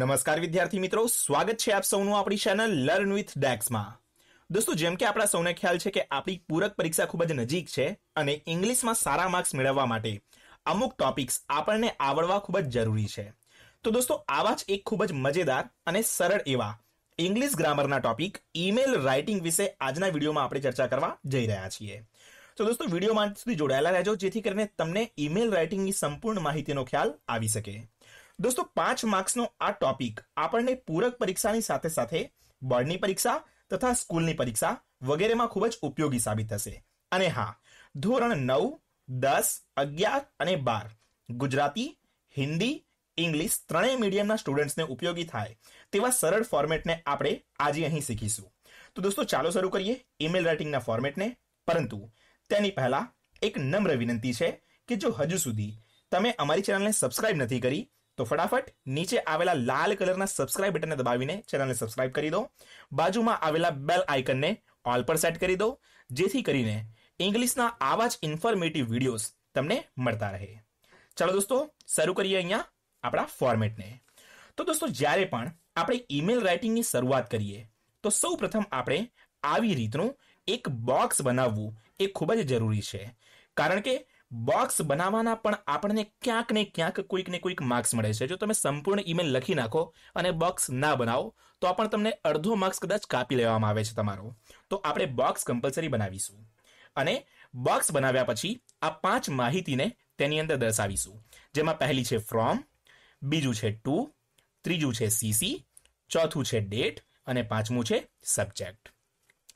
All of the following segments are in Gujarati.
નમસ્કાર વિદ્યાર્થી મિત્રો સ્વાગત છે આપ સૌનું આપણી ચેનલ લર્ન વિથ ડેક્સમાં દોસ્તો જેમ કે આપણા સૌને ખ્યાલ છે કે આપણી પૂરક પરીક્ષા ખૂબ જ નજીક છે અને ઇંગ્લિશમાં સારા માર્ક્સ મેળવવા માટે અમુક ટોપિક્સ આપણને આવડવા ખૂબ જ જરૂરી છે તો દોસ્તો આવા જ એક ખૂબ જ મજેદાર અને સરળ એવા ઇંગ્લિશ ગ્રામરના ટોપિક ઈમેલ રાઇટિંગ વિશે આજના વિડીયોમાં આપણે ચર્ચા કરવા જઈ રહ્યા છીએ તો દોસ્તો વિડીયોમાં સુધી જોડાયેલા રહેજો જેથી કરીને તમને ઈમેલ રાઇટિંગની સંપૂર્ણ માહિતીનો ખ્યાલ આવી શકે દોસ્તો પાંચ માર્ક્સનો આ ટોપિક આપણને પૂરક પરીક્ષાની સાથે સાથે બોર્ડની પરીક્ષા તથા સ્કૂલની પરીક્ષા વગેરેમાં ખૂબ જ ઉપયોગી સાબિત થશે અને હા ધોરણ નવ દસ અગિયાર અને બાર ગુજરાતી હિન્દી ઇંગ્લિશ ત્રણેય મીડિયમના સ્ટુડન્ટ્સને ઉપયોગી થાય તેવા સરળ ફોર્મેટને આપણે આજે અહીં શીખીશું તો દોસ્તો ચાલો શરૂ કરીએ ઈમેલ રાઇટિંગના ફોર્મેટને પરંતુ તેની પહેલા એક નમ્ર વિનંતી છે કે જો હજુ સુધી તમે અમારી ચેનલને સબસ્ક્રાઇબ નથી કરી તો ફટાફટ નીચે આવેલા લાલ કલરના સબસ્ક્રાઇબ બટનને દબાવીને ચેનલને સબસ્ક્રાઇબ કરી દો બાજુમાં આવેલા બેલ આઇકનને ઓલ પર સેટ કરી દો જેથી કરીને ઇંગ્લિશના આવા જ ઇન્ફોર્મેટિવ વિડીયોઝ તમને મળતા રહે ચાલો દોસ્તો શરૂ કરીએ અહીંયા આપણા ફોર્મેટને તો દોસ્તો જ્યારે પણ આપણે ઈમેલ રાઇટિંગની શરૂઆત કરીએ તો સૌ પ્રથમ આપણે આવી રીતનું એક બોક્સ બનાવવું એ ખૂબ જ જરૂરી છે કારણ કે બોક્સ બનાવવાના પણ આપણને ક્યાંક ને ક્યાંક કોઈક ને કોઈક માર્ક્સ મળે છે જો તમે સંપૂર્ણ ઈમેલ લખી નાખો અને બોક્સ ના બનાવો તો પણ તમને અડધો માર્ક્સ કદાચ કાપી લેવામાં આવે છે તમારો તો આપણે બોક્સ કમ્પલસરી બનાવીશું અને બોક્સ બનાવ્યા પછી આ પાંચ માહિતીને તેની અંદર દર્શાવીશું જેમાં પહેલી છે ફ્રોમ બીજું છે ટુ ત્રીજું છે સીસી ચોથું છે ડેટ અને પાંચમું છે સબ્જેક્ટ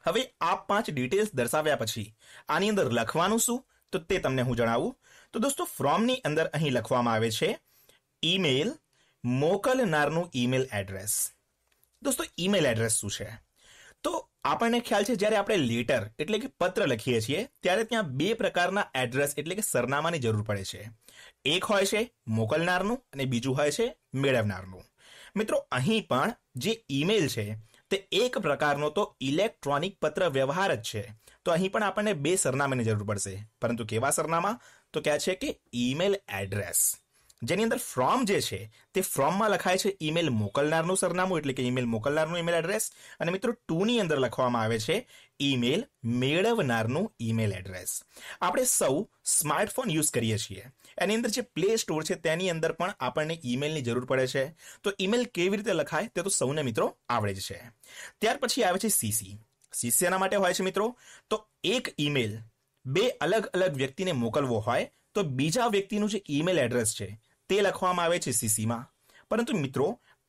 હવે આ પાંચ ડિટેલ્સ દર્શાવ્યા પછી આની અંદર લખવાનું શું તો તે તમને હું જણાવું તો દોસ્તો ફ્રોમની અંદર અહીં લખવામાં આવે છે ઈમેલ મોકલનારનું ઈમેલ એડ્રેસ દોસ્તો ઈમેલ એડ્રેસ શું છે તો આપણને ખ્યાલ છે જ્યારે આપણે લેટર એટલે કે પત્ર લખીએ છીએ ત્યારે ત્યાં બે પ્રકારના એડ્રેસ એટલે કે સરનામાની જરૂર પડે છે એક હોય છે મોકલનારનું અને બીજું હોય છે મેળવનારનું મિત્રો અહીં પણ જે ઈમેલ છે તે એક પ્રકારનો તો ઇલેક્ટ્રોનિક પત્ર વ્યવહાર જ છે તો અહીં પણ આપણને બે સરનામાની જરૂર પડશે પરંતુ કેવા સરનામા તો કહે છે કે ઈમેલ એડ્રેસ જેની અંદર ફ્રોમ જે છે તે ફ્રોમમાં લખાય છે ઈમેલ મોકલનારનું સરનામું એટલે કે ઈમેલ મોકલનારનું ઈમેલ એડ્રેસ અને મિત્રો ટુની અંદર લખવામાં આવે છે ઈમેલ મેળવનારનું ઈમેલ એડ્રેસ આપણે સૌ સ્માર્ટફોન યુઝ કરીએ છીએ એની અંદર જે પ્લે સ્ટોર છે તેની અંદર પણ આપણને ઈમેલની જરૂર પડે છે તો ઈમેલ કેવી રીતે લખાય તે તો સૌને મિત્રો આવડે જ છે ત્યાર પછી આવે છે સીસી સીસી એના માટે હોય છે મિત્રો તો એક ઈમેલ બે અલગ અલગ વ્યક્તિને મોકલવો હોય તો બીજા વ્યક્તિનું જે ઈમેલ એડ્રેસ છે તે લખવામાં આવે છે સીસીમાં પરંતુ મિત્રો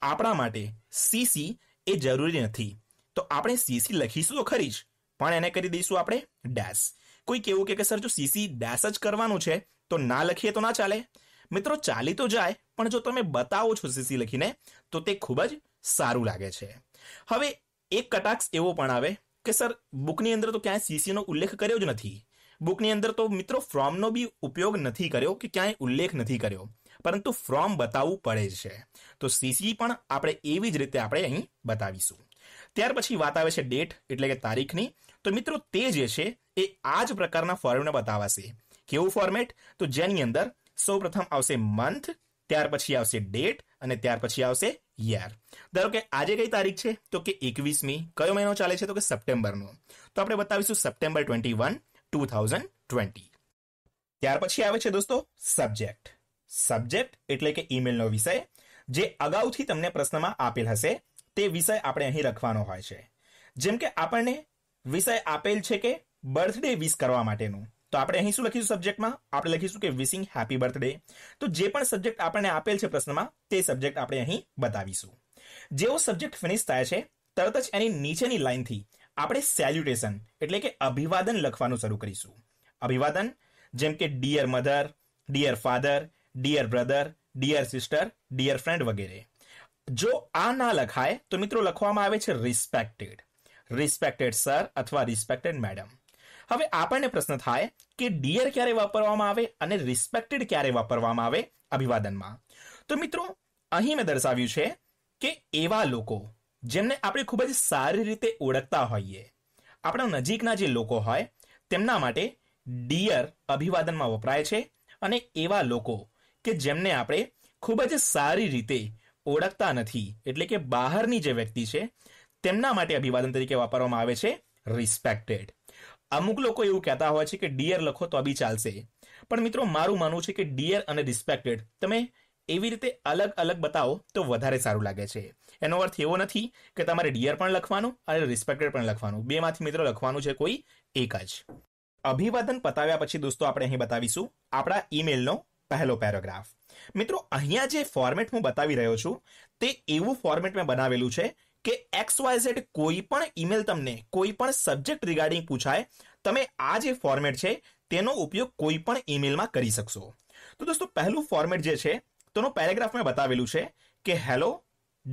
આપણા માટે સીસી એ જરૂરી નથી તો આપણે સીસી લખીશું તો ખરી જ પણ એને કરી દઈશું આપણે ડેશ કોઈક એવું કે સર જો સીસી ડેશ જ કરવાનું છે તો ના લખીએ તો ના ચાલે મિત્રો ચાલી તો જાય પણ જો તમે બતાવો છો સીસી લખીને તો તે ખૂબ જ સારું લાગે છે હવે એક કટાક્ષ એવો પણ આવે કે સર બુકની અંદર તો ક્યાંય સીસીનો ઉલ્લેખ કર્યો જ નથી બુકની અંદર તો મિત્રો ફ્રોમનો બી ઉપયોગ નથી કર્યો કે ક્યાંય ઉલ્લેખ નથી કર્યો પરંતુ ફ્રોમ બતાવવું પડે છે તો સીસી પણ આપણે એવી જ રીતે આપણે અહીં બતાવીશું ત્યાર પછી વાત આવે છે ડેટ એટલે કે તારીખની તો મિત્રો તે જે છે એ આ જ પ્રકારના ફોર્મને બતાવાશે કેવું ફોર્મેટ તો જેની અંદર સૌપ્રથમ આવશે મંથ ત્યાર પછી આવશે ડેટ અને ત્યાર પછી આવશે યર ધારો કે આજે કઈ તારીખ છે તો કે એકવીસમી કયો મહિનો ચાલે છે તો કે સપ્ટેમ્બરનો તો આપણે બતાવીશું September twenty one two thousand twenty ત્યાર પછી આવે છે દોસ્તો સબ્જેક્ટ સબ્જેક્ટ એટલે કે ઈમેલનો વિષય જે અગાઉથી તમને પ્રશ્નમાં આપેલ હશે તે વિષય આપણે અહીં લખવાનો હોય છે જેમ કે આપણને વિષય આપેલ છે કે બર્થડે વિશ કરવા માટેનું તો આપણે અહીં શું લખીશું સબ્જેક્ટમાં આપણે લખીશું કે વિશિંગ હેપી બર્થડે તો જે પણ સબ્જેક્ટ આપણને આપેલ છે પ્રશ્નમાં તે સબ્જેક્ટ આપણે અહીં બતાવીશું જેવો સબ્જેક્ટ ફિનિશ થાય છે તરત જ એની નીચેની લાઇનથી આપણે સેલ્યુટેશન એટલે કે અભિવાદન લખવાનું શરૂ કરીશું અભિવાદન જેમ કે dear mother dear father dear brother dear sister dear friend વગેરે જો આ ના લખાય તો મિત્રો લખવામાં આવે છે રિસ્પેક્ટેડ રિસ્પેક્ટેડ સર અથવા રિસ્પેક્ટેડ મેડમ હવે આપણને પ્રશ્ન થાય કે ડિયર ક્યારે વાપરવામાં આવે અને રિસ્પેક્ટેડ ક્યારે વાપરવામાં આવે અભિવાદનમાં તો મિત્રો અહીં મેં દર્શાવ્યું છે કે એવા લોકો જેમને આપણે ખૂબ જ સારી રીતે ઓળખતા હોઈએ આપણા નજીકના જે લોકો હોય તેમના માટે ડિયર અભિવાદનમાં વપરાય છે અને એવા લોકો કે જેમને આપણે ખૂબ જ સારી રીતે ઓળખતા નથી એટલે કે બહારની જે વ્યક્તિ છે તેમના માટે અભિવાદન તરીકે વાપરવામાં આવે છે રિસ્પેક્ટેડ અમુક લોકો એવું કહેતા હોય છે કે ડિયર લખો તો બી ચાલશે પણ મિત્રો મારું માનવું છે કે ડિયર અને રિસ્પેક્ટેડ તમે એવી રીતે અલગ અલગ બતાવો તો વધારે સારું લાગે છે એનો અર્થ એવો નથી કે તમારે ડિયર પણ લખવાનું અને રિસ્પેક્ટેડ પણ લખવાનું બેમાંથી મિત્રો લખવાનું છે કોઈ એક જ અભિવાદન પતાવ્યા પછી દોસ્તો આપણે અહીં બતાવીશું આપણા ઈમેલનો પહેલો પેરેગ્રાફ મિત્રો અહીંયા જે ફોર્મેટ હું બતાવી રહ્યો છું તે એવું ફોર્મેટ મેં બનાવેલું છે કે એક્સ વાય ઝેડ કોઈ પણ ઈમેલ તમને કોઈ પણ સબ્જેક્ટ રિગાર્ડિંગ પૂછાય તમે આ જે ફોર્મેટ છે તેનો ઉપયોગ કોઈ પણ ઈમેલમાં કરી શકશો તો દોસ્તો પહેલું ફોર્મેટ જે છે તેનો પેરેગ્રાફ મેં બતાવેલું છે કે hello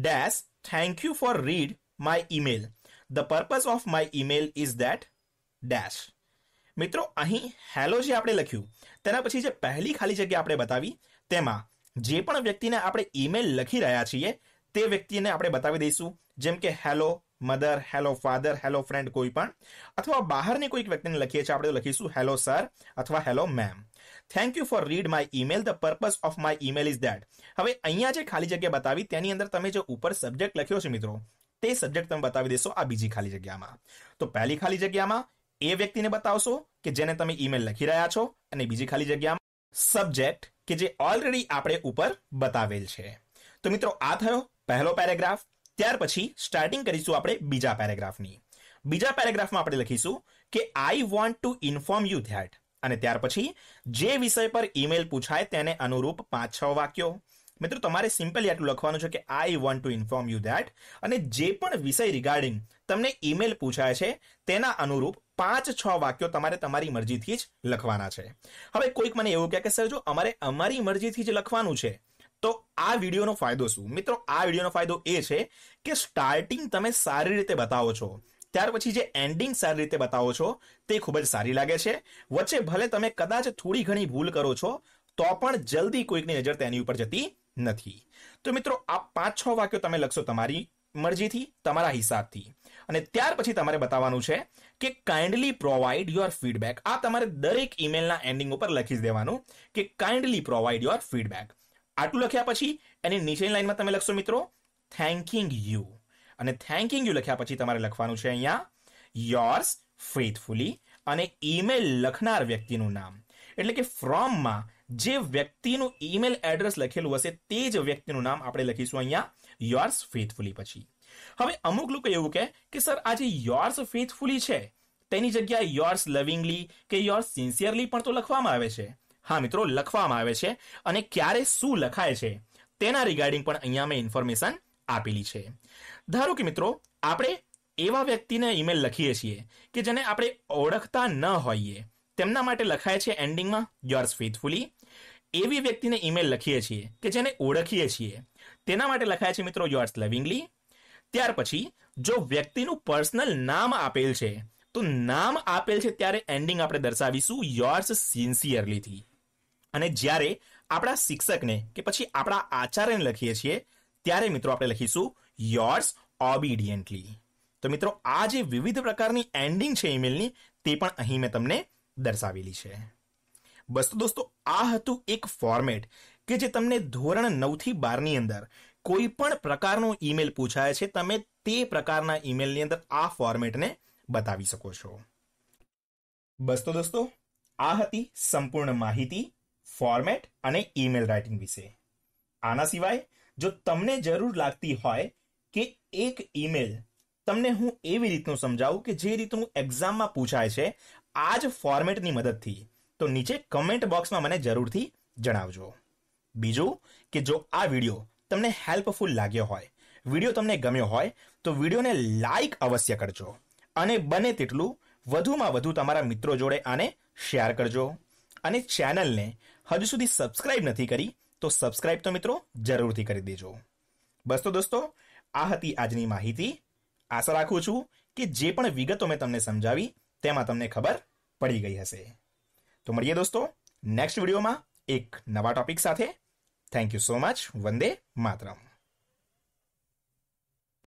dash thank you for read my email the purpose of my email is that dash મિત્રો અહીં હેલો જે આપણે લખ્યું તેના પછી જે પહેલી ખાલી જગ્યા આપણે બતાવી તેમાં જે પણ વ્યક્તિને આપણે ઈમેલ લખી રહ્યા છીએ તે વ્યક્તિને આપણે બતાવી દઈશું જેમ કે hello mother hello father hello friend કોઈ પણ અથવા બહારની કોઈક વ્યક્તિને લખીએ છીએ આપણે લખીશું હેલો સર અથવા hello ma'am thank you for read my email the purpose of my email is that હવે અહીંયા જે ખાલી જગ્યા બતાવી તેની અંદર તમે જે ઉપર સબ્જેક્ટ લખ્યો છે મિત્રો તે સબ્જેક્ટ તમે બતાવી દેશો આ બીજી ખાલી જગ્યામાં તો પહેલી ખાલી જગ્યામાં એ વ્યક્તિને બતાવશો કે જેને તમે ઈમેલ લખી રહ્યા છો અને બીજી ખાલી જગ્યામાં સબ્જેક્ટ કે જે ઓલરેડી આપણે ઉપર બતાવેલ છે તો મિત્રો આ થયો પહેલો પેરેગ્રાફ ત્યાર પછી સ્ટાર્ટિંગ કરીશું આપણે બીજા પેરેગ્રાફની બીજા પેરેગ્રાફમાં આપણે લખીશું કે I want to inform you that અને ત્યાર પછી જે વિષય પર ઈમેલ પૂછાય તેને અનુરૂપ પાંચ છ વાક્યો મિત્રો તમારે સિમ્પલી આટલું લખવાનું છે કે I want to inform you that અને જે પણ વિષય રિગાર્ડિંગ તમને ઈમેલ પૂછાય છે તેના અનુરૂપ પાંચ છ વાક્યો તમારે તમારી મરજીથી જ લખવાના છે હવે કોઈક મને એવું કહે કે સર જો અમારે અમારી મરજીથી જ લખવાનું છે તો આ વિડીયોનો ફાયદો શું મિત્રો આ વિડીયોનો ફાયદો એ છે કે સ્ટાર્ટિંગ તમે સારી રીતે બતાવો છો ત્યાર પછી જે એન્ડિંગ સારી રીતે બતાવો છો તે ખૂબ જ સારી લાગે છે વચ્ચે ભલે તમે કદાચ થોડી ઘણી ભૂલ કરો છો તો પણ જલ્દી કોઈકની નજર તેની ઉપર જતી નથી તો મિત્રો આ પાંચ છ વાક્યો તમે લખશો તમારી મરજીથી તમારા હિસાબથી અને ત્યાર પછી તમારે બતાવવાનું છે કે કાઇન્ડલી પ્રોવાઈડ યોર ફીડબેક આ તમારે દરેક ઈમેલના એન્ડિંગ ઉપર લખી દેવાનું કે કાઇન્ડલી પ્રોવાઈડ યોર ફીડબેક આટલું લખ્યા પછી એની નીચેની લાઈનમાં તમે લખશો મિત્રો થેન્કિંગ યુ અને થેન્કિંગ યુ લખ્યા પછી તમારે લખવાનું છે અહીંયા યોર્સ ફેથફુલી અને ઈમેલ લખનાર વ્યક્તિનું નામ એટલે કે ફ્રોમમાં જે વ્યક્તિનું ઈમેલ એડ્રેસ લખેલું હશે તે જ વ્યક્તિનું નામ આપણે લખીશું અહીંયા યોર્સ ફેથફુલી પછી હવે અમુક લોકો એવું કહે કે સર આજે યોર્સ ફેથફુલી છે તેની જગ્યાએ યોર્સ લવિંગલી કે યોર્સ સિન્સિયરલી પણ તો લખવામાં આવે છે હા મિત્રો લખવામાં આવે છે અને ક્યારે શું લખાય છે તેના રિગાર્ડિંગ પણ અહીંયા મેં ઇન્ફોર્મેશન આપેલી છે ધારો કે મિત્રો આપણે એવા વ્યક્તિને ઈમેલ લખીએ છીએ કે જેને આપણે ઓળખતા ન હોઈએ તેમના માટે લખાય છે એન્ડિંગમાં યોર્સ ફેથફુલી એવી વ્યક્તિને ઈમેલ લખીએ છીએ કે જેને ઓળખીએ છીએ તેના માટે લખાય છે મિત્રો યોર્સ લવિંગલી ત્યાર પછી જો વ્યક્તિનું પર્સનલ નામ આપેલ છે તો નામ આપેલ છે ત્યારે એન્ડિંગ આપણે દર્શાવીશું યોર્સ સિન્સિયરલીથી અને જ્યારે આપણા શિક્ષકને કે પછી આપણા આચાર્યને લખીએ છીએ ત્યારે મિત્રો આપણે લખીશું યોર્સ ઓબિડિયન્ટલી તો મિત્રો આ જે વિવિધ પ્રકારની એન્ડિંગ છે ઈમેલની તે પણ અહીં મેં તમને દર્શાવેલી છે બસ તો દોસ્તો આ હતું એક ફોર્મેટ કે જે તમને ધોરણ નવથી બારની અંદર કોઈ પણ પ્રકારનો ઈમેલ પૂછાય છે તમે તે પ્રકારના ઈમેલની અંદર આ ફોર્મેટને બતાવી શકો છો બસ તો દોસ્તો આ હતી સંપૂર્ણ માહિતી ફોર્મેટ અને ઈમેલ રાઇટિંગ વિશે આના સિવાય જો તમને જરૂર લાગતી હોય કે એક ઈમેલ તમને હું એવી રીતનું સમજાવું કે જે રીતનું એક્ઝામમાં પૂછાય છે આ જ ફોર્મેટની મદદથી તો નીચે કમેન્ટ બોક્સમાં મને જરૂરથી જણાવજો બીજું કે જો આ વિડીયો તમને હેલ્પફુલ લાગ્યો હોય વિડીયો તમને ગમ્યો હોય તો વિડીયોને લાઇક અવશ્ય કરજો અને બને તેટલું વધુમાં વધુ તમારા મિત્રો જોડે આને શેર કરજો અને ચેનલને હજુ સુધી સબસ્ક્રાઇબ નથી કરી તો સબસ્ક્રાઇબ તો મિત્રો જરૂરથી કરી દેજો બસ તો દોસ્તો આ હતી આજની માહિતી આશા રાખું છું કે જે પણ વિગતો મેં તમને સમજાવી તેમાં તમને ખબર પડી ગઈ હશે તો મળીએ દોસ્તો નેક્સ્ટ વિડીયોમાં એક નવા ટોપિક સાથે Thank you so much. Vande Matram.